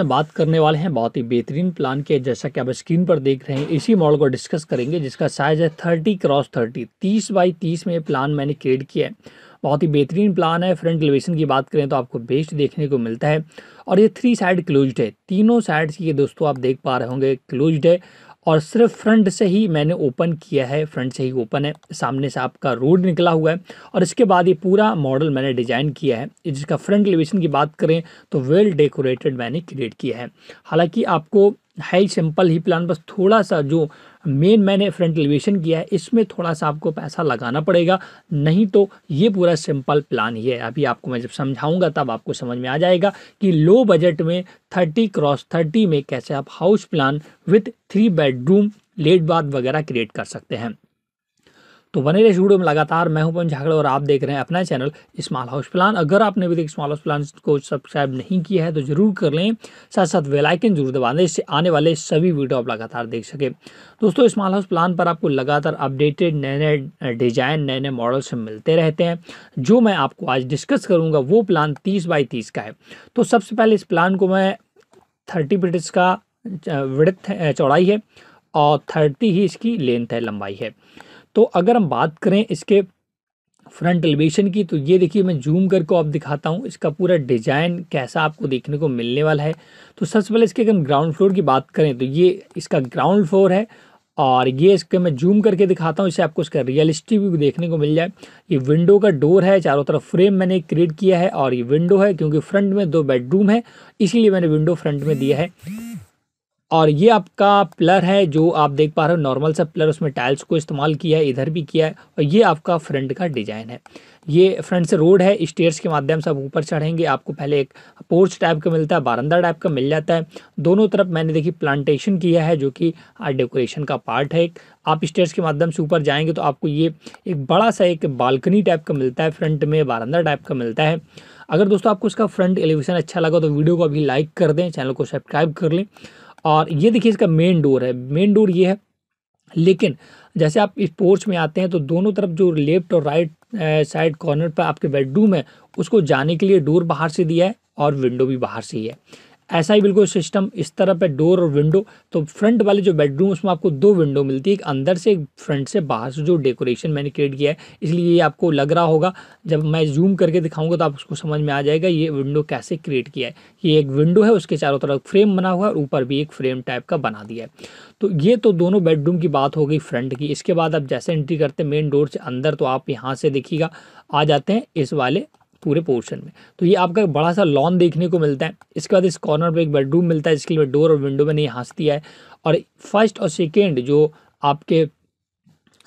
हम बात करने वाले हैं बहुत ही बेहतरीन प्लान के जैसा कि आप स्क्रीन पर देख रहे हैं इसी मॉडल को डिस्कस करेंगे जिसका साइज है थर्टी क्रॉस थर्टी तीस बाई तीस में प्लान मैंने क्रिएट किया है बहुत ही बेहतरीन प्लान है फ्रंट एलिवेशन की बात करें तो आपको बेस्ट देखने को मिलता है और ये थ्री साइड क्लोज्ड है तीनों साइड्स ये दोस्तों आप देख पा रहे होंगे क्लोज्ड है और सिर्फ फ्रंट से ही मैंने ओपन किया है फ्रंट से ही ओपन है सामने से आपका रोड निकला हुआ है और इसके बाद ये पूरा मॉडल मैंने डिजाइन किया है जिसका फ्रंट एलिवेशन की बात करें तो वेल डेकोरेटेड मैंने क्रिएट किया है हालांकि आपको है सिंपल ही प्लान बस थोड़ा सा जो मेन मैंने फ्रंट एलिवेशन किया है इसमें थोड़ा सा आपको पैसा लगाना पड़ेगा नहीं तो ये पूरा सिंपल प्लान ही है अभी आपको मैं जब समझाऊंगा तब आपको समझ में आ जाएगा कि लो बजट में थर्टी क्रॉस थर्टी में कैसे आप house plan with three bedroom lat bath वगैरह क्रिएट कर सकते हैं तो बने रहे स्टूडियो में लगातार मैं हूं पवन झाकड़ और आप देख रहे हैं अपना चैनल स्मॉल हाउस प्लान अगर आपने अभी तक स्मॉल हाउस प्लान को सब्सक्राइब नहीं किया है तो जरूर कर लें साथ साथ वेलाइकन जरूर दबा दें इससे आने वाले सभी वीडियो आप लगातार देख सकें दोस्तों स्मॉल हाउस प्लान पर आपको लगातार अपडेटेड नए नए डिजाइन नए नए मॉडल्स मिलते रहते हैं जो मैं आपको आज डिस्कस करूँगा वो प्लान तीस बाई तीस का है तो सबसे पहले इस प्लान को मैं थर्टी ब्रिटिश का विड़थ चौड़ाई है और थर्टी ही इसकी लेंथ है लंबाई है तो अगर हम बात करें इसके फ्रंट एलिवेशन की तो ये देखिए मैं जूम करके आप दिखाता हूँ इसका पूरा डिजाइन कैसा आपको देखने को मिलने वाला है तो सबसे पहले इसके अगर हम ग्राउंड फ्लोर की बात करें तो ये इसका ग्राउंड फ्लोर है और ये इसके मैं जूम करके दिखाता हूँ इससे आपको इसका रियलिस्टिक व्यू देखने को मिल जाए ये विंडो का डोर है चारों तरफ फ्रेम मैंने क्रिएट किया है और ये विंडो है क्योंकि फ्रंट में दो बेडरूम है इसीलिए मैंने विंडो फ्रंट में दिया है और ये आपका प्लर है जो आप देख पा रहे हो नॉर्मल सा प्लर उसमें टाइल्स को इस्तेमाल किया है इधर भी किया है और ये आपका फ्रंट का डिज़ाइन है ये फ्रंट से रोड है स्टेयर्स के माध्यम से आप ऊपर चढ़ेंगे आपको पहले एक पोर्च टाइप का मिलता है बारंदा टाइप का मिल जाता है दोनों तरफ मैंने देखी प्लांटेशन किया है जो कि डेकोरेशन का पार्ट है आप स्टेयर्स के माध्यम से ऊपर जाएंगे तो आपको ये एक बड़ा सा एक बालकनी टाइप का मिलता है फ्रंट में बारंदा टाइप का मिलता है अगर दोस्तों आपको इसका फ्रंट एलिवेशन अच्छा लगा तो वीडियो को अभी लाइक कर दें चैनल को सब्सक्राइब कर लें और ये देखिए इसका मेन डोर है मेन डोर ये है लेकिन जैसे आप इस पोर्च में आते हैं तो दोनों तरफ जो लेफ्ट और राइट साइड कॉर्नर पर आपके बेडरूम है उसको जाने के लिए डोर बाहर से दिया है और विंडो भी बाहर से ही है ऐसा ही बिल्कुल सिस्टम इस तरह पे डोर और विंडो तो फ्रंट वाले जो बेडरूम उसमें आपको दो विंडो मिलती है एक अंदर से एक फ्रंट से बाहर से जो डेकोरेशन मैंने क्रिएट किया है इसलिए ये आपको लग रहा होगा जब मैं जूम करके दिखाऊंगा तो आप उसको समझ में आ जाएगा ये विंडो कैसे क्रिएट किया है ये एक विंडो है उसके चारों तरफ फ्रेम बना हुआ है और ऊपर भी एक फ्रेम टाइप का बना दिया है तो ये तो दोनों बेडरूम की बात हो गई फ्रंट की इसके बाद आप जैसे एंट्री करते मेन डोर से अंदर तो आप यहाँ से देखिएगा आ जाते हैं इस वाले पूरे पोर्शन में तो ये आपका बड़ा सा लॉन देखने को मिलता है इसके बाद इस कॉर्नर पर एक बेडरूम मिलता है जिसके लिए डोर और विंडो में नहीं हंसती है और फर्स्ट और सेकेंड जो आपके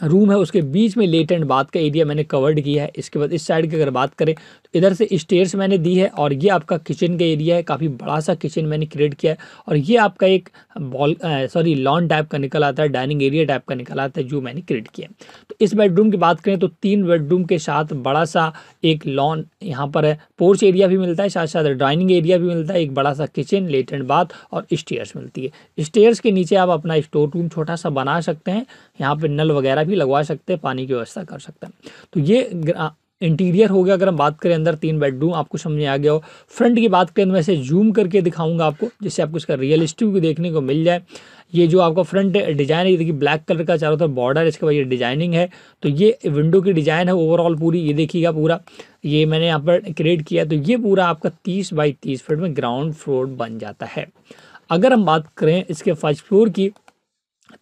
रूम है उसके बीच में लेट एंड बाथ का एरिया मैंने कवर्ड किया है इसके बाद इस साइड की अगर बात करें तो इधर से स्टेयर्स मैंने दी है और ये आपका किचन का एरिया है काफ़ी बड़ा सा किचन मैंने क्रिएट किया है और ये आपका एक बॉल सॉरी लॉन टाइप का निकल आता है डाइनिंग एरिया टाइप का निकल आता है जो मैंने क्रिएट किया है तो इस बेडरूम की बात करें तो तीन बेडरूम के साथ बड़ा सा एक लॉन यहाँ पर है पोर्च एरिया भी मिलता है साथ साथ डाइनिंग एरिया भी मिलता है एक बड़ा सा किचन लेट एंड बाथ और स्टेयर्स मिलती है स्टेयर्स के नीचे आप अपना स्टोर रूम छोटा सा बना सकते हैं यहाँ पर नल वगैरह भी लगवा सकते हैं पानी की व्यवस्था कर सकते हैं तो ये इंटीरियर हो गया अगर हम बात करें अंदर तीन बेडरूम आपको समझ में आ गया हो फ्रंट की बात करें तो मैं इसे जूम करके दिखाऊंगा आपको जिससे आपको इसका रियलिस्टिक भी देखने को मिल जाए ये जो आपका फ्रंट डिजाइन है ये देखिए ब्लैक कलर का चारों तरफ बॉर्डर इसके बाद ये डिजाइनिंग है तो ये विंडो की डिजाइन है ओवरऑल पूरी ये देखिएगा पूरा ये मैंने यहाँ पर क्रिएट किया तो ये पूरा आपका तीस बाई तीस फिट में ग्राउंड फ्लोर बन जाता है अगर हम बात करें इसके फर्स्ट फ्लोर की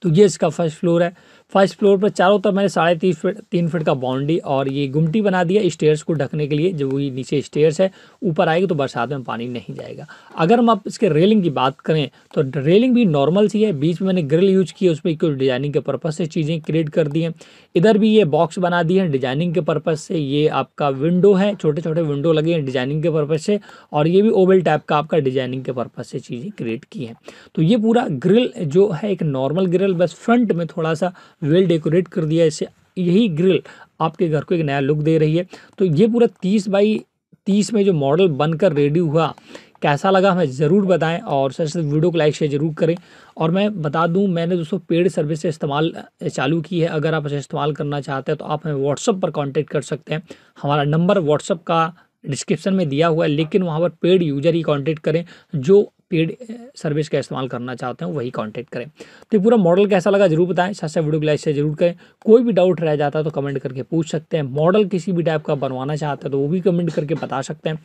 तो ये इसका फर्स्ट फ्लोर है फर्स्ट फ्लोर पर चारों तरफ मैंने साढ़े तीन फिट तीन फिट का बाउंड्री और ये गुमटी बना दिया स्टेयर्स को ढकने के लिए जो ये नीचे स्टेयर्स है ऊपर आएगी तो बरसात में पानी नहीं जाएगा अगर हम आप इसके रेलिंग की बात करें तो रेलिंग भी नॉर्मल सी है बीच में मैंने ग्रिल यूज किया उसमें उस पर कुछ डिजाइनिंग के पर्पज़ से चीज़ें क्रिएट कर दी हैं इधर भी ये बॉक्स बना दिए हैं डिजाइनिंग के पर्पज़ से ये आपका विंडो है छोटे छोटे विंडो लगे हैं डिजाइनिंग के पर्पज़ से और ये भी ओवल टाइप का आपका डिजाइनिंग के पर्पज़ से चीज़ें क्रिएट की हैं तो ये पूरा ग्रिल जो है एक नॉर्मल ग्रिल बस फ्रंट में थोड़ा सा वेल डेकोरेट कर दिया इसे यही ग्रिल आपके घर को एक नया लुक दे रही है तो ये पूरा तीस बाई तीस में जो मॉडल बनकर रेडी हुआ कैसा लगा हमें ज़रूर बताएं और सर से वीडियो को लाइक शेयर जरूर करें और मैं बता दूं मैंने दोस्तों पेड सर्विस से इस्तेमाल चालू की है अगर आप इसे इस्तेमाल करना चाहते हैं तो आप हमें व्हाट्सअप पर कांटेक्ट कर सकते हैं हमारा नंबर व्हाट्सअप का डिस्क्रिप्शन में दिया हुआ है लेकिन वहाँ पर पेड यूजर ही कॉन्टेक्ट करें जो पेड सर्विस का इस्तेमाल करना चाहते हैं वही कॉन्टैक्ट करें तो ये पूरा मॉडल कैसा लगा जरूर बताएं सबसे वीडियो को लाइक से जरूर करें कोई भी डाउट रह जाता है तो कमेंट करके पूछ सकते हैं मॉडल किसी भी टाइप का बनवाना चाहते हैं तो वो भी कमेंट करके बता सकते हैं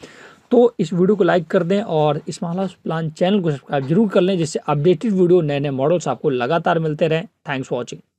तो इस वीडियो को लाइक कर दें और इस प्लान चैनल को सब्सक्राइब जरूर कर लें जिससे अपडेटेड वीडियो नए नए मॉडल्स आपको लगातार मिलते रहें थैंक्स फॉर वॉचिंग